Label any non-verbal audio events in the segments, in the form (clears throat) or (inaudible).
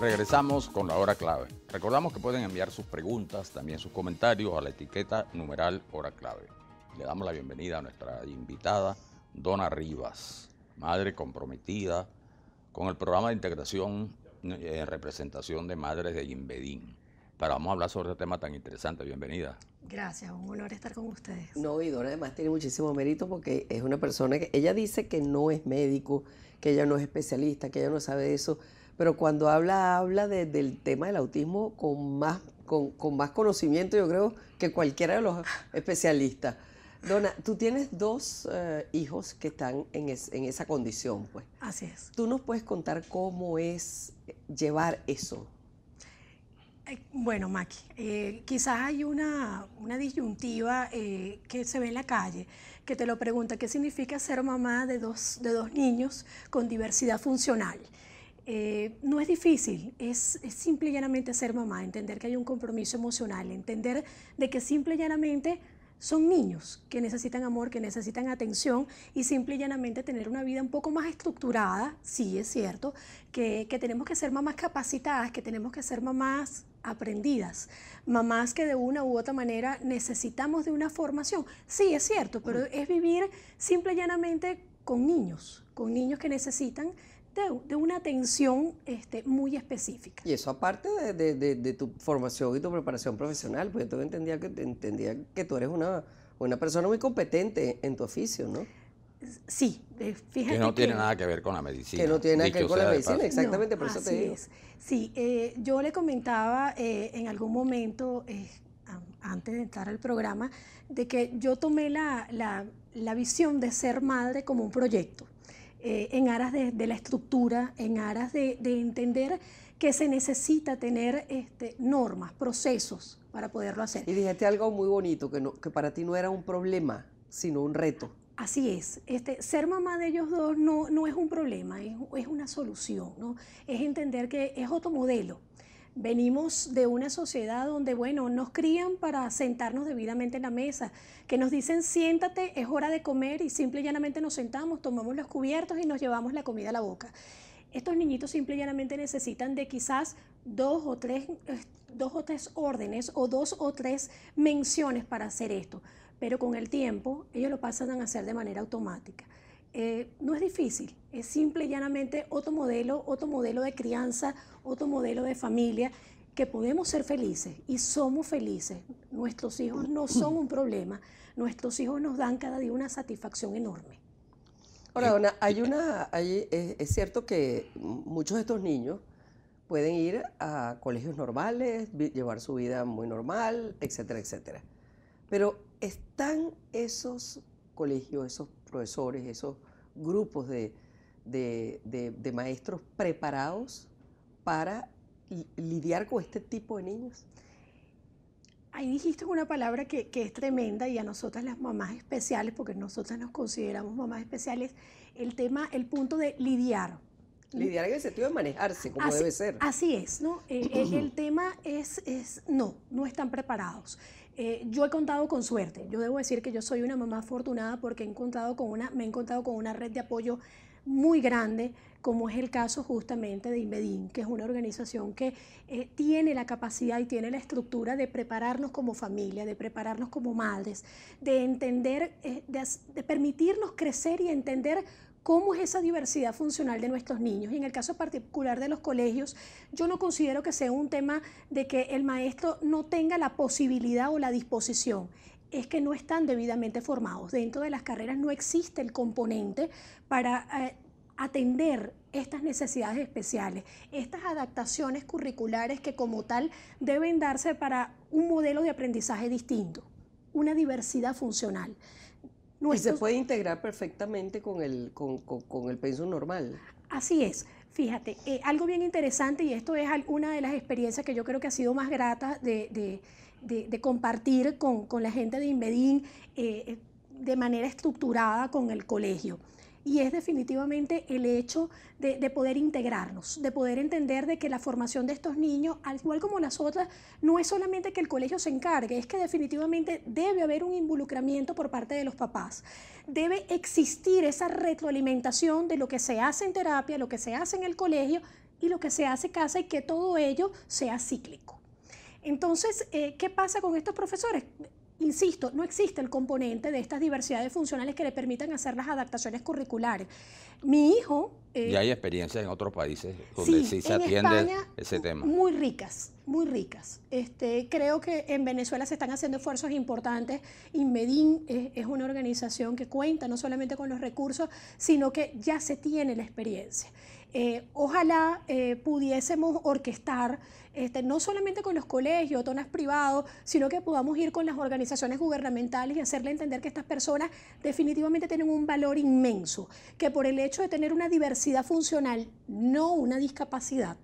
Regresamos con la hora clave. Recordamos que pueden enviar sus preguntas, también sus comentarios a la etiqueta numeral hora clave. Le damos la bienvenida a nuestra invitada, Dona Rivas, madre comprometida con el programa de integración en eh, representación de madres de Inbedín. Para vamos a hablar sobre este tema tan interesante. Bienvenida. Gracias, un honor estar con ustedes. No, y Dora además tiene muchísimo mérito porque es una persona que ella dice que no es médico, que ella no es especialista, que ella no sabe eso, pero cuando habla, habla del tema del autismo con más, con, más conocimiento, yo creo, que cualquiera de los especialistas. Dona, tú tienes dos eh, hijos que están en, esa condición, pues. Así es. ¿Tú nos puedes contar cómo es llevar eso? Eh, bueno, Maki, eh, quizás hay una, disyuntiva que se ve en la calle, que te lo pregunta, ¿qué significa ser mamá de dos, de dos niños con diversidad funcional? Eh, no es difícil, es, simple y llanamente ser mamá, entender que hay un compromiso emocional, entender de que simple y llanamente son niños que necesitan amor, que necesitan atención y simple y llanamente tener una vida un poco más estructurada, sí es cierto, que, que tenemos que ser mamás capacitadas, que tenemos que ser mamás aprendidas, mamás que de una u otra manera necesitamos de una formación, sí es cierto, pero mm. es vivir simple y llanamente con niños, con niños que necesitan de, una atención este, muy específica. Y eso aparte de, tu formación y tu preparación profesional, porque yo entendía que, entendía que tú eres una, persona muy competente en tu oficio, ¿no? Sí, eh, fíjate. Que no tiene nada que ver con la medicina. Que no tiene nada que ver con la medicina, exactamente, por eso te digo. Sí, eh, yo le comentaba eh, en algún momento, antes de entrar al programa, de que yo tomé la, la, la visión de ser madre como un proyecto. Eh, en aras de, la estructura, en aras de, entender que se necesita tener este, normas, procesos para poderlo hacer. Y dijiste algo muy bonito, que, que para ti no era un problema, sino un reto. Así es, este, ser mamá de ellos dos no, es un problema, es, una solución, es entender que es otro modelo. Venimos de una sociedad donde, bueno, nos crían para sentarnos debidamente en la mesa, que nos dicen siéntate, es hora de comer y simple y llanamente nos sentamos, tomamos los cubiertos y nos llevamos la comida a la boca. Estos niñitos simple y llanamente necesitan de quizás dos o tres, eh, dos o tres órdenes o dos o tres menciones para hacer esto, pero con el tiempo ellos lo pasan a hacer de manera automática. Eh, no es difícil, es simple y llanamente otro modelo, otro modelo de crianza, otro modelo de familia, que podemos ser felices y somos felices. Nuestros hijos no son un problema, nuestros hijos nos dan cada día una satisfacción enorme. Ahora, dona, hay una, es, cierto que muchos de estos niños pueden ir a colegios normales, llevar su vida muy normal, etcétera, etcétera. Pero ¿están esos colegios, esos profesores, esos grupos de, de, de, maestros preparados para lidiar con este tipo de niños? Ahí dijiste una palabra que, que, es tremenda y a nosotras las mamás especiales, porque nosotras nos consideramos mamás especiales, el tema, el punto de lidiar. Lidiar en el sentido de manejarse, como debe ser. Así es, ¿no? Eh, eh, el, (clears throat) tema es, es, no, no están preparados. Eh, yo he contado con suerte. Yo debo decir que yo soy una mamá afortunada porque he encontrado con una, me he encontrado con una red de apoyo muy grande, como es el caso justamente de Inmedin, que es una organización que eh, tiene la capacidad y tiene la estructura de prepararnos como familia, de prepararnos como madres, de entender, eh, de permitirnos crecer y entender cómo es esa diversidad funcional de nuestros niños. Y en el caso particular de los colegios, yo no considero que sea un tema de que el maestro no tenga la posibilidad o la disposición es que no están debidamente formados. Dentro de las carreras no existe el componente para eh, atender estas necesidades especiales, estas adaptaciones curriculares que como tal deben darse para un modelo de aprendizaje distinto, una diversidad funcional y se puede integrar perfectamente con el, con, el pensum normal. Así es. Fíjate, eh, algo bien interesante, y esto es una de las experiencias que yo creo que ha sido más grata de, compartir con, la gente de Inbedín, eh, eh, de manera estructurada con el colegio y es definitivamente el hecho de, poder integrarnos, de poder entender de que la formación de estos niños, al igual como las otras, no es solamente que el colegio se encargue, es que definitivamente debe haber un involucramiento por parte de los papás. Debe existir esa retroalimentación de lo que se hace en terapia, lo que se hace en el colegio y lo que se hace en casa y que todo ello sea cíclico. Entonces, eh, ¿qué pasa con estos profesores? insisto, no existe el componente de estas diversidades funcionales que le permitan hacer las adaptaciones curriculares. Mi hijo eh, ¿Y hay experiencias en otros países donde sí, se atiende ese tema. Muy ricas, muy ricas. Este, creo que en Venezuela se están haciendo esfuerzos importantes. y es, es una organización que cuenta no solamente con los recursos, sino que ya se tiene la experiencia. Eh, ojalá eh, pudiésemos orquestar, este, no solamente con los colegios, zonas privados, sino que podamos ir con las organizaciones gubernamentales y hacerle entender que estas personas definitivamente tienen un valor inmenso, que por el hecho de tener una diversidad funcional, no una discapacidad.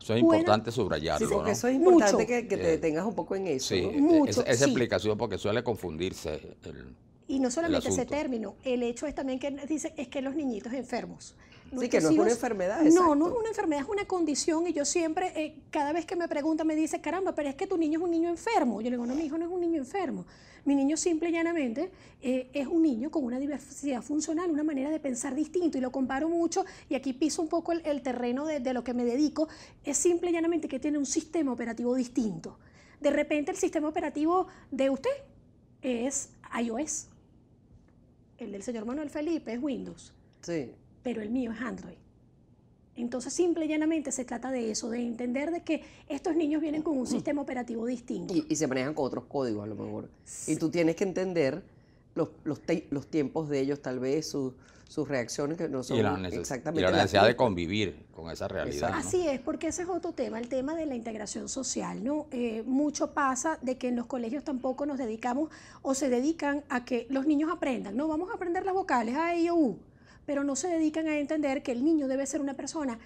Eso es importante subrayarlo. eso es importante que, te eh, detengas un poco en eso. Eh, esa explicación porque suele confundirse. El, y no solamente ese término, el hecho es también que dice es que los niñitos enfermos. Sí, que no es una enfermedad. No, no es una enfermedad, es una condición y yo siempre, eh, cada vez que me pregunta, me dice, caramba, pero es que tu niño es un niño enfermo. Yo le digo, no, mi hijo no es un niño enfermo. Mi niño simple y llanamente eh, es un niño con una diversidad funcional, una manera de pensar distinto y lo comparo mucho y aquí piso un poco el, terreno de, de, lo que me dedico. Es simple y llanamente que tiene un sistema operativo distinto. De repente el sistema operativo de usted es iOS. El del señor Manuel Felipe es Windows. Sí pero el mío es Android. Entonces, simple y llanamente se trata de eso, de entender de que estos niños vienen con un mm. sistema operativo distinto. Y, se manejan con otros códigos, a lo mejor. Y tú tienes que entender los, los, tiempos de ellos, tal vez, sus sus reacciones que no son exactamente. Y la necesidad de convivir con esa realidad. Así es, porque ese es otro tema, el tema de la integración social, ¿no? Eh, mucho pasa de que en los colegios tampoco nos dedicamos o se dedican a que los niños aprendan, ¿no? Vamos a aprender las vocales A, E, O, U pero no se dedican a entender que el niño debe ser una persona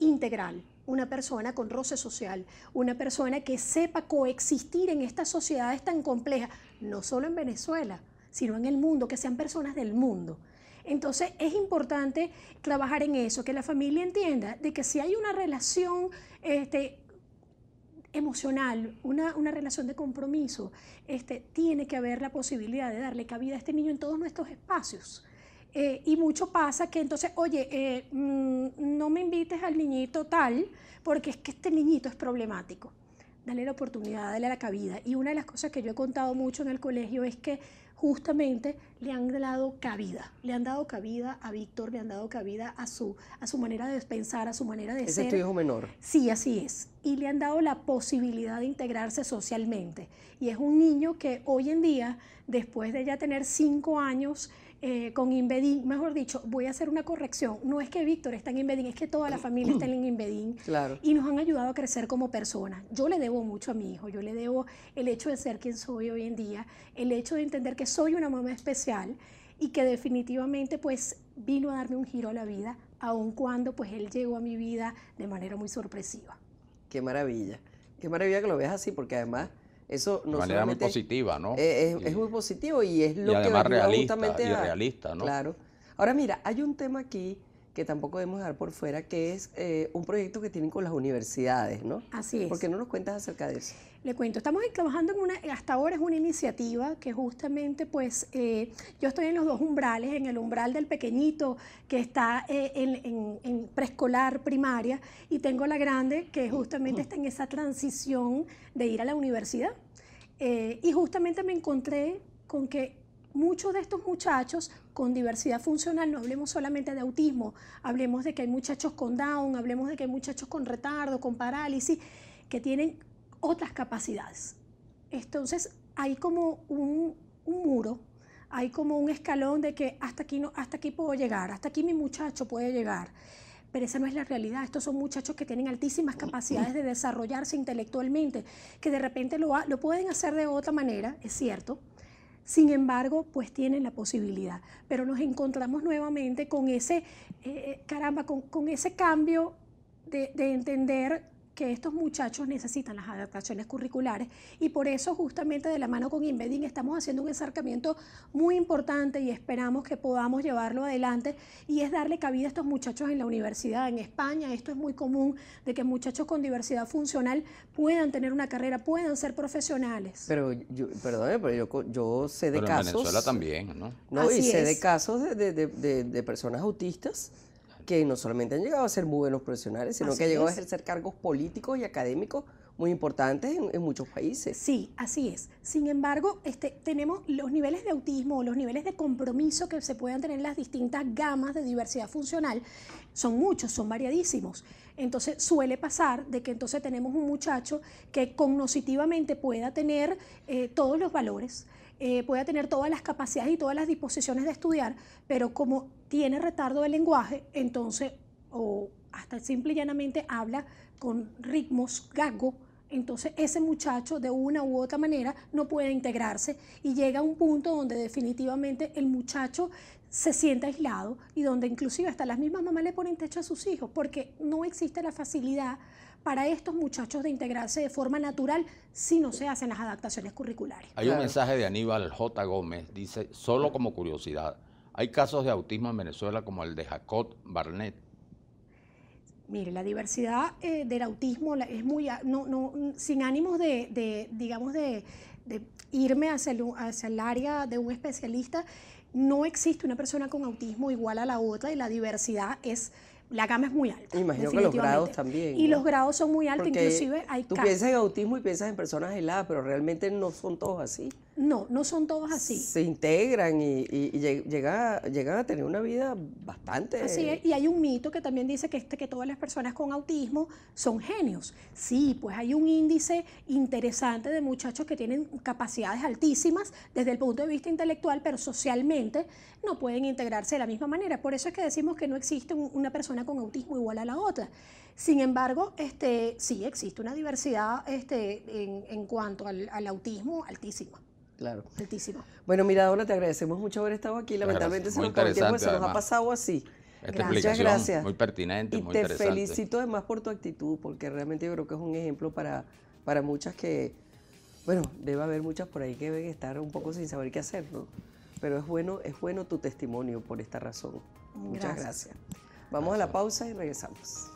integral, una persona con roce social, una persona que sepa coexistir en estas sociedades tan complejas, no solo en Venezuela, sino en el mundo, que sean personas del mundo. Entonces es importante trabajar en eso, que la familia entienda de que si hay una relación este, emocional, una, relación de compromiso, este, tiene que haber la posibilidad de darle cabida a este niño en todos nuestros espacios. Eh, y mucho pasa que entonces, oye, eh, mm, no me invites al niñito tal, porque es que este niñito es problemático. Dale la oportunidad, dale la cabida. Y una de las cosas que yo he contado mucho en el colegio es que justamente le han dado cabida. Le han dado cabida a Víctor, le han dado cabida a su, a su manera de pensar, a su manera de ser. Es tu hijo menor. Sí, así es. Y le han dado la posibilidad de integrarse socialmente. Y es un niño que hoy en día, después de ya tener cinco años, eh, con Inbedín, mejor dicho, voy a hacer una corrección, no es que Víctor está en Inbedín, es que toda la familia está en Inbedín claro. y nos han ayudado a crecer como personas. Yo le debo mucho a mi hijo, yo le debo el hecho de ser quien soy hoy en día, el hecho de entender que soy una mamá especial y que definitivamente pues vino a darme un giro a la vida, aun cuando pues él llegó a mi vida de manera muy sorpresiva. Qué maravilla, qué maravilla que lo veas así, porque además de manera muy positiva, ¿no? Eh, es, muy positivo y es lo que es realista, y realista, ¿no? Claro. Ahora mira, hay un tema aquí que tampoco debemos dejar por fuera, que es eh, un proyecto que tienen con las universidades, ¿no? Así es. ¿Por qué no nos cuentas acerca de eso? Le cuento, estamos trabajando en una, hasta ahora es una iniciativa que justamente pues eh, yo estoy en los dos umbrales, en el umbral del pequeñito que está eh, en, preescolar, primaria, y tengo la grande que justamente está en esa transición de ir a la universidad. y justamente me encontré con que muchos de estos muchachos con diversidad funcional, no hablemos solamente de autismo, hablemos de que hay muchachos con Down, hablemos de que hay muchachos con retardo, con parálisis, que tienen otras capacidades. Entonces hay como un, muro, hay como un escalón de que hasta aquí, no, hasta aquí puedo llegar, hasta aquí mi muchacho puede llegar. Pero esa no es la realidad. Estos son muchachos que tienen altísimas capacidades de desarrollarse intelectualmente, que de repente lo pueden hacer de otra manera, es cierto, sin embargo, pues tienen la posibilidad. Pero nos encontramos nuevamente con ese, eh, eh, caramba, con, ese cambio de entender que estos muchachos necesitan las adaptaciones curriculares y por eso justamente de la mano con Inbedding estamos haciendo un acercamiento muy importante y esperamos que podamos llevarlo adelante y es darle cabida a estos muchachos en la universidad en España. Esto es muy común de que muchachos con diversidad funcional puedan tener una carrera, puedan ser profesionales. Pero yo, pero yo, sé de pero casos. En Venezuela también, ¿no? No, y sé de casos de personas autistas que no solamente han llegado a ser muy buenos profesionales, sino que han llegado a ejercer cargos políticos y académicos muy importantes en, muchos países. Sí, así es. Sin embargo, este, tenemos los niveles de autismo, los niveles de compromiso que se puedan tener en las distintas gamas de diversidad funcional, son muchos, son variadísimos. Entonces suele pasar de que entonces tenemos un muchacho que cognositivamente pueda tener eh, todos los valores, eh, pueda tener todas las capacidades y todas las disposiciones de estudiar, pero como tiene retardo del lenguaje, entonces, o hasta simple y llanamente habla con ritmos gago, entonces ese muchacho de una u otra manera no puede integrarse y llega a un punto donde definitivamente el muchacho se siente aislado y donde inclusive hasta las mismas mamás le ponen techo a sus hijos porque no existe la facilidad para estos muchachos de integrarse de forma natural si no se hacen las adaptaciones curriculares. Hay un mensaje de Aníbal J. Gómez, dice, solo como curiosidad, ¿hay casos de autismo en Venezuela como el de Jacob Barnett? Mire, la diversidad eh, del autismo es muy, no, no, sin ánimos de, digamos, de, irme hacia el, hacia el área de un especialista, no existe una persona con autismo igual a la otra y la diversidad es la gama es muy alta. Imagino que los grados también. Y los grados son muy altos, inclusive hay... Tú piensas en autismo y piensas en personas heladas, pero realmente no son todos así. No, no son todos así. Se integran y, llegan a tener una vida bastante... Así es, y hay un mito que también dice este, que, todas las personas con autismo son genios. Sí, pues hay un índice interesante de muchachos que tienen capacidades altísimas desde el punto de vista intelectual, pero socialmente no pueden integrarse de la misma manera. Por eso es que decimos que no existe una persona con autismo igual a la otra. Sin embargo, este, sí existe una diversidad este, en, cuanto al, al autismo altísima. Claro. Bueno, miradora, te agradecemos mucho haber estado aquí. Lamentablemente se nos, se nos ha pasado así. Muchas gracias. Muy pertinente, y te felicito además por tu actitud, porque realmente yo creo que es un ejemplo para, para muchas que, bueno, debe haber muchas por ahí que deben estar un poco sin saber qué hacer, ¿no? Pero es bueno, es bueno tu testimonio por esta razón. Muchas gracias. Vamos a la pausa y regresamos.